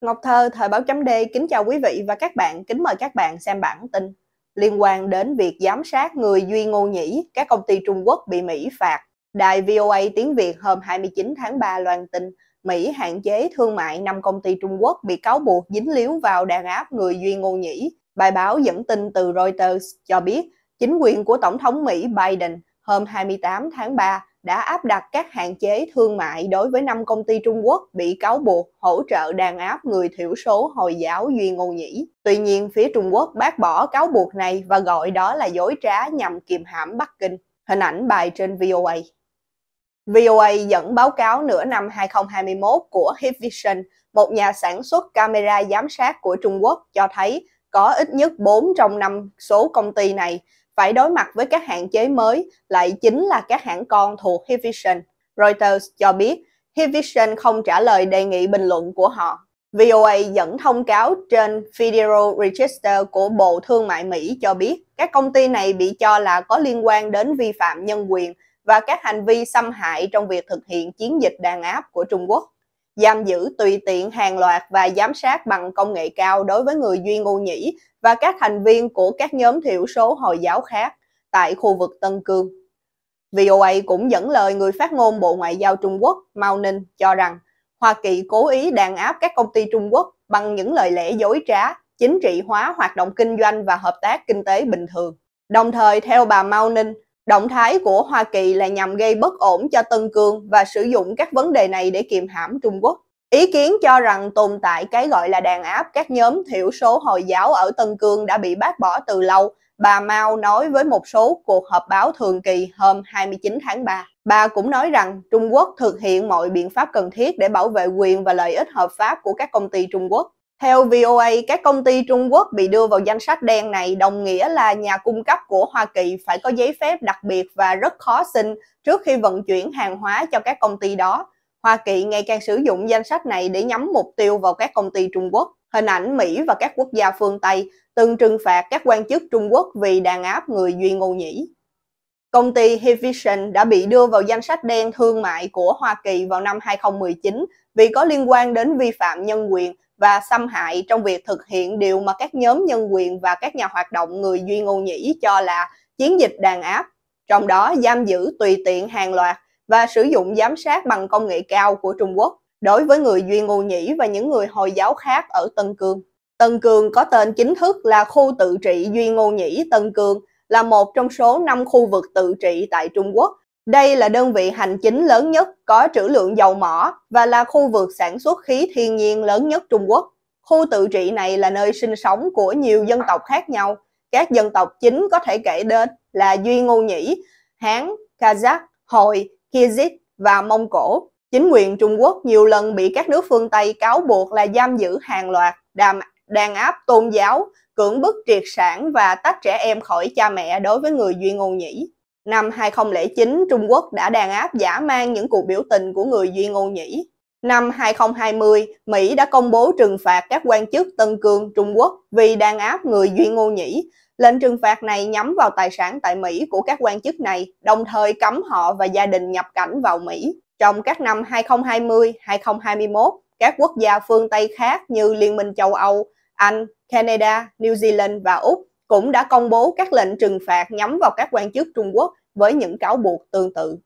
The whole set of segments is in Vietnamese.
Ngọc Thơ, Thời báo chấm D kính chào quý vị và các bạn, kính mời các bạn xem bản tin liên quan đến việc giám sát người Duy Ngô Nhĩ, các công ty Trung Quốc bị Mỹ phạt. Đài VOA tiếng Việt hôm 29 tháng 3 loan tin Mỹ hạn chế thương mại 5 công ty Trung Quốc bị cáo buộc dính líu vào đàn áp người Duy Ngô Nhĩ. Bài báo dẫn tin từ Reuters cho biết chính quyền của Tổng thống Mỹ Biden hôm 28 tháng 3 đã áp đặt các hạn chế thương mại đối với 5 công ty Trung Quốc bị cáo buộc hỗ trợ đàn áp người thiểu số Hồi giáo Duy Ngô Nhĩ. Tuy nhiên, phía Trung Quốc bác bỏ cáo buộc này và gọi đó là dối trá nhằm kiềm hãm Bắc Kinh. Hình ảnh bài trên VOA. VOA dẫn báo cáo nửa năm 2021 của Hikvision, một nhà sản xuất camera giám sát của Trung Quốc cho thấy có ít nhất 4 trong 5 số công ty này phải đối mặt với các hạn chế mới lại chính là các hãng con thuộc Hikvision. Reuters cho biết Hikvision không trả lời đề nghị bình luận của họ. VOA dẫn thông cáo trên Federal Register của Bộ Thương mại Mỹ cho biết các công ty này bị cho là có liên quan đến vi phạm nhân quyền và các hành vi xâm hại trong việc thực hiện chiến dịch đàn áp của Trung Quốc giam giữ tùy tiện hàng loạt và giám sát bằng công nghệ cao đối với người Duy Ngô Nhĩ và các thành viên của các nhóm thiểu số Hồi giáo khác tại khu vực Tân Cương. VOA cũng dẫn lời người phát ngôn Bộ Ngoại giao Trung Quốc Mao Ninh cho rằng Hoa Kỳ cố ý đàn áp các công ty Trung Quốc bằng những lời lẽ dối trá, chính trị hóa hoạt động kinh doanh và hợp tác kinh tế bình thường. Đồng thời, theo bà Mao Ninh, Động thái của Hoa Kỳ là nhằm gây bất ổn cho Tân Cương và sử dụng các vấn đề này để kiềm hãm Trung Quốc. Ý kiến cho rằng tồn tại cái gọi là đàn áp các nhóm thiểu số Hồi giáo ở Tân Cương đã bị bác bỏ từ lâu, bà Mao nói với một số cuộc họp báo thường kỳ hôm 29 tháng 3. Bà cũng nói rằng Trung Quốc thực hiện mọi biện pháp cần thiết để bảo vệ quyền và lợi ích hợp pháp của các công ty Trung Quốc. Theo VOA, các công ty Trung Quốc bị đưa vào danh sách đen này đồng nghĩa là nhà cung cấp của Hoa Kỳ phải có giấy phép đặc biệt và rất khó xin trước khi vận chuyển hàng hóa cho các công ty đó. Hoa Kỳ ngày càng sử dụng danh sách này để nhắm mục tiêu vào các công ty Trung Quốc. Hình ảnh Mỹ và các quốc gia phương Tây từng trừng phạt các quan chức Trung Quốc vì đàn áp người Duy Ngô Nhĩ. Công ty Hivision đã bị đưa vào danh sách đen thương mại của Hoa Kỳ vào năm 2019 vì có liên quan đến vi phạm nhân quyền và xâm hại trong việc thực hiện điều mà các nhóm nhân quyền và các nhà hoạt động người Duy Ngô Nhĩ cho là chiến dịch đàn áp, trong đó giam giữ tùy tiện hàng loạt và sử dụng giám sát bằng công nghệ cao của Trung Quốc đối với người Duy Ngô Nhĩ và những người Hồi giáo khác ở Tân Cương. Tân Cương có tên chính thức là khu tự trị Duy Ngô Nhĩ Tân Cương, là một trong số 5 khu vực tự trị tại Trung Quốc đây là đơn vị hành chính lớn nhất có trữ lượng dầu mỏ và là khu vực sản xuất khí thiên nhiên lớn nhất Trung Quốc. Khu tự trị này là nơi sinh sống của nhiều dân tộc khác nhau. Các dân tộc chính có thể kể đến là Duy Ngô Nhĩ, Hán, Kazakh, Hồi, Kyrgyz và Mông Cổ. Chính quyền Trung Quốc nhiều lần bị các nước phương Tây cáo buộc là giam giữ hàng loạt, đàm, đàn áp tôn giáo, cưỡng bức triệt sản và tách trẻ em khỏi cha mẹ đối với người Duy Ngô Nhĩ. Năm 2009, Trung Quốc đã đàn áp giả mang những cuộc biểu tình của người Duy Ngô Nhĩ. Năm 2020, Mỹ đã công bố trừng phạt các quan chức Tân Cương Trung Quốc vì đàn áp người Duy Ngô Nhĩ. Lệnh trừng phạt này nhắm vào tài sản tại Mỹ của các quan chức này, đồng thời cấm họ và gia đình nhập cảnh vào Mỹ. Trong các năm 2020, 2021, các quốc gia phương Tây khác như Liên minh châu Âu, Anh, Canada, New Zealand và Úc cũng đã công bố các lệnh trừng phạt nhắm vào các quan chức Trung Quốc với những cáo buộc tương tự.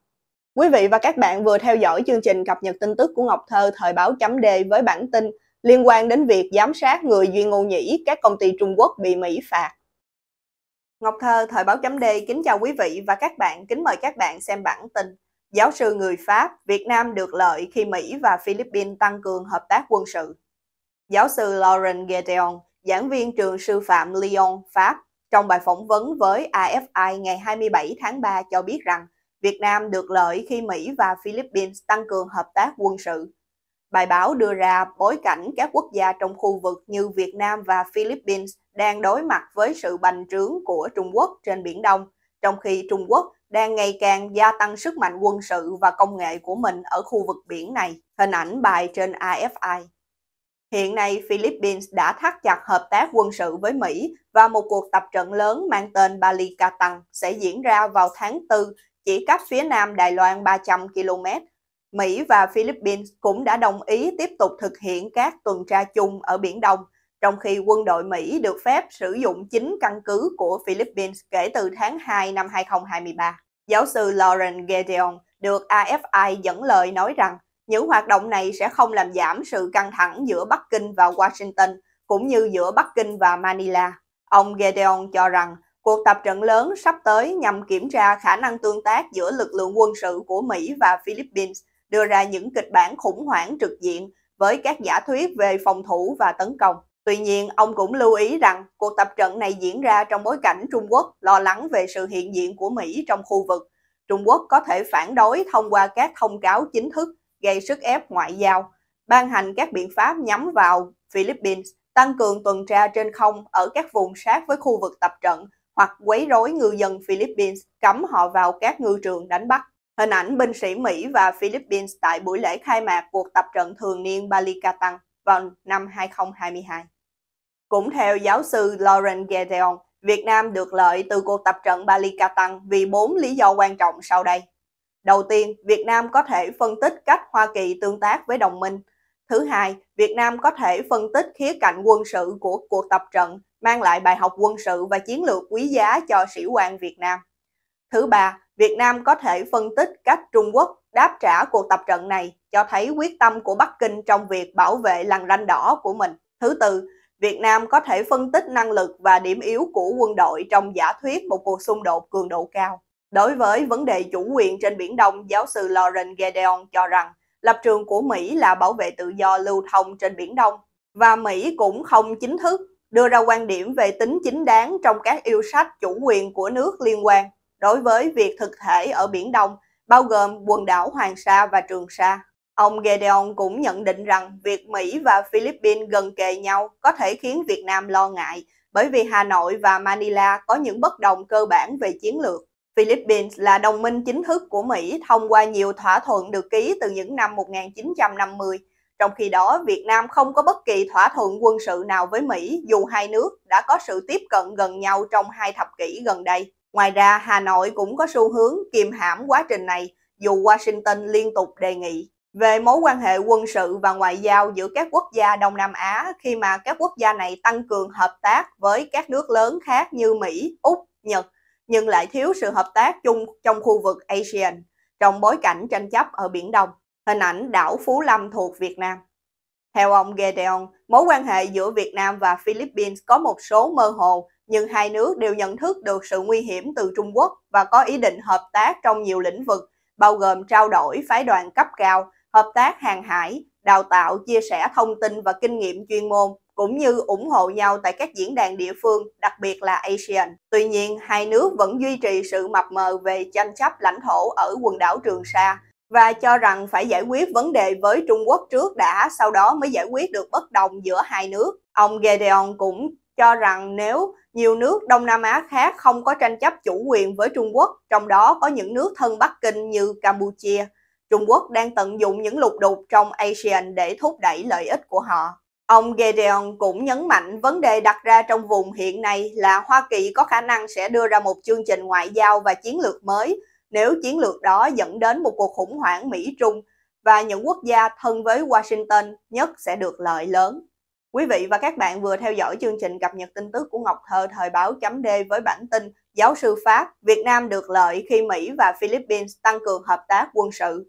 Quý vị và các bạn vừa theo dõi chương trình cập nhật tin tức của Ngọc Thơ thời báo chấm Đề với bản tin liên quan đến việc giám sát người Duy Ngô Nhĩ các công ty Trung Quốc bị Mỹ phạt. Ngọc Thơ thời báo chấm Đề kính chào quý vị và các bạn, kính mời các bạn xem bản tin. Giáo sư người Pháp, Việt Nam được lợi khi Mỹ và Philippines tăng cường hợp tác quân sự. Giáo sư Lauren Gedeon, giảng viên trường sư phạm Lyon, Pháp, trong bài phỏng vấn với AFI ngày 27 tháng 3 cho biết rằng Việt Nam được lợi khi Mỹ và Philippines tăng cường hợp tác quân sự. Bài báo đưa ra bối cảnh các quốc gia trong khu vực như Việt Nam và Philippines đang đối mặt với sự bành trướng của Trung Quốc trên Biển Đông, trong khi Trung Quốc đang ngày càng gia tăng sức mạnh quân sự và công nghệ của mình ở khu vực biển này. Hình ảnh bài trên AFI. Hiện nay, Philippines đã thắt chặt hợp tác quân sự với Mỹ và một cuộc tập trận lớn mang tên Bali Balikatan sẽ diễn ra vào tháng 4 chỉ cách phía nam Đài Loan 300 km. Mỹ và Philippines cũng đã đồng ý tiếp tục thực hiện các tuần tra chung ở Biển Đông, trong khi quân đội Mỹ được phép sử dụng chính căn cứ của Philippines kể từ tháng 2 năm 2023. Giáo sư Lauren Gedeon được AFI dẫn lời nói rằng những hoạt động này sẽ không làm giảm sự căng thẳng giữa Bắc Kinh và Washington, cũng như giữa Bắc Kinh và Manila. Ông Gedeon cho rằng cuộc tập trận lớn sắp tới nhằm kiểm tra khả năng tương tác giữa lực lượng quân sự của Mỹ và Philippines, đưa ra những kịch bản khủng hoảng trực diện với các giả thuyết về phòng thủ và tấn công. Tuy nhiên, ông cũng lưu ý rằng cuộc tập trận này diễn ra trong bối cảnh Trung Quốc lo lắng về sự hiện diện của Mỹ trong khu vực. Trung Quốc có thể phản đối thông qua các thông cáo chính thức gây sức ép ngoại giao, ban hành các biện pháp nhắm vào Philippines, tăng cường tuần tra trên không ở các vùng sát với khu vực tập trận hoặc quấy rối ngư dân Philippines, cấm họ vào các ngư trường đánh bắt. Hình ảnh binh sĩ Mỹ và Philippines tại buổi lễ khai mạc cuộc tập trận thường niên Balikatan vào năm 2022. Cũng theo giáo sư Lauren Gedeon, Việt Nam được lợi từ cuộc tập trận Balikatan vì bốn lý do quan trọng sau đây. Đầu tiên, Việt Nam có thể phân tích cách Hoa Kỳ tương tác với đồng minh. Thứ hai, Việt Nam có thể phân tích khía cạnh quân sự của cuộc tập trận, mang lại bài học quân sự và chiến lược quý giá cho sĩ quan Việt Nam. Thứ ba, Việt Nam có thể phân tích cách Trung Quốc đáp trả cuộc tập trận này, cho thấy quyết tâm của Bắc Kinh trong việc bảo vệ lằn ranh đỏ của mình. Thứ tư, Việt Nam có thể phân tích năng lực và điểm yếu của quân đội trong giả thuyết một cuộc xung đột cường độ cao. Đối với vấn đề chủ quyền trên Biển Đông, giáo sư Lauren Gedeon cho rằng lập trường của Mỹ là bảo vệ tự do lưu thông trên Biển Đông và Mỹ cũng không chính thức đưa ra quan điểm về tính chính đáng trong các yêu sách chủ quyền của nước liên quan đối với việc thực thể ở Biển Đông, bao gồm quần đảo Hoàng Sa và Trường Sa. Ông Gedeon cũng nhận định rằng việc Mỹ và Philippines gần kề nhau có thể khiến Việt Nam lo ngại bởi vì Hà Nội và Manila có những bất đồng cơ bản về chiến lược. Philippines là đồng minh chính thức của Mỹ thông qua nhiều thỏa thuận được ký từ những năm 1950. Trong khi đó, Việt Nam không có bất kỳ thỏa thuận quân sự nào với Mỹ dù hai nước đã có sự tiếp cận gần nhau trong hai thập kỷ gần đây. Ngoài ra, Hà Nội cũng có xu hướng kiềm hãm quá trình này dù Washington liên tục đề nghị. Về mối quan hệ quân sự và ngoại giao giữa các quốc gia Đông Nam Á khi mà các quốc gia này tăng cường hợp tác với các nước lớn khác như Mỹ, Úc, Nhật, nhưng lại thiếu sự hợp tác chung trong khu vực ASEAN trong bối cảnh tranh chấp ở Biển Đông, hình ảnh đảo Phú Lâm thuộc Việt Nam. Theo ông Gedeon, mối quan hệ giữa Việt Nam và Philippines có một số mơ hồ, nhưng hai nước đều nhận thức được sự nguy hiểm từ Trung Quốc và có ý định hợp tác trong nhiều lĩnh vực, bao gồm trao đổi phái đoàn cấp cao, hợp tác hàng hải, đào tạo, chia sẻ thông tin và kinh nghiệm chuyên môn cũng như ủng hộ nhau tại các diễn đàn địa phương, đặc biệt là ASEAN. Tuy nhiên, hai nước vẫn duy trì sự mập mờ về tranh chấp lãnh thổ ở quần đảo Trường Sa và cho rằng phải giải quyết vấn đề với Trung Quốc trước đã, sau đó mới giải quyết được bất đồng giữa hai nước. Ông Gedeon cũng cho rằng nếu nhiều nước Đông Nam Á khác không có tranh chấp chủ quyền với Trung Quốc, trong đó có những nước thân Bắc Kinh như Campuchia, Trung Quốc đang tận dụng những lục đục trong ASEAN để thúc đẩy lợi ích của họ. Ông Gedeon cũng nhấn mạnh vấn đề đặt ra trong vùng hiện nay là Hoa Kỳ có khả năng sẽ đưa ra một chương trình ngoại giao và chiến lược mới nếu chiến lược đó dẫn đến một cuộc khủng hoảng Mỹ-Trung và những quốc gia thân với Washington nhất sẽ được lợi lớn. Quý vị và các bạn vừa theo dõi chương trình cập nhật tin tức của Ngọc Thơ thời báo chấm D với bản tin Giáo sư Pháp, Việt Nam được lợi khi Mỹ và Philippines tăng cường hợp tác quân sự.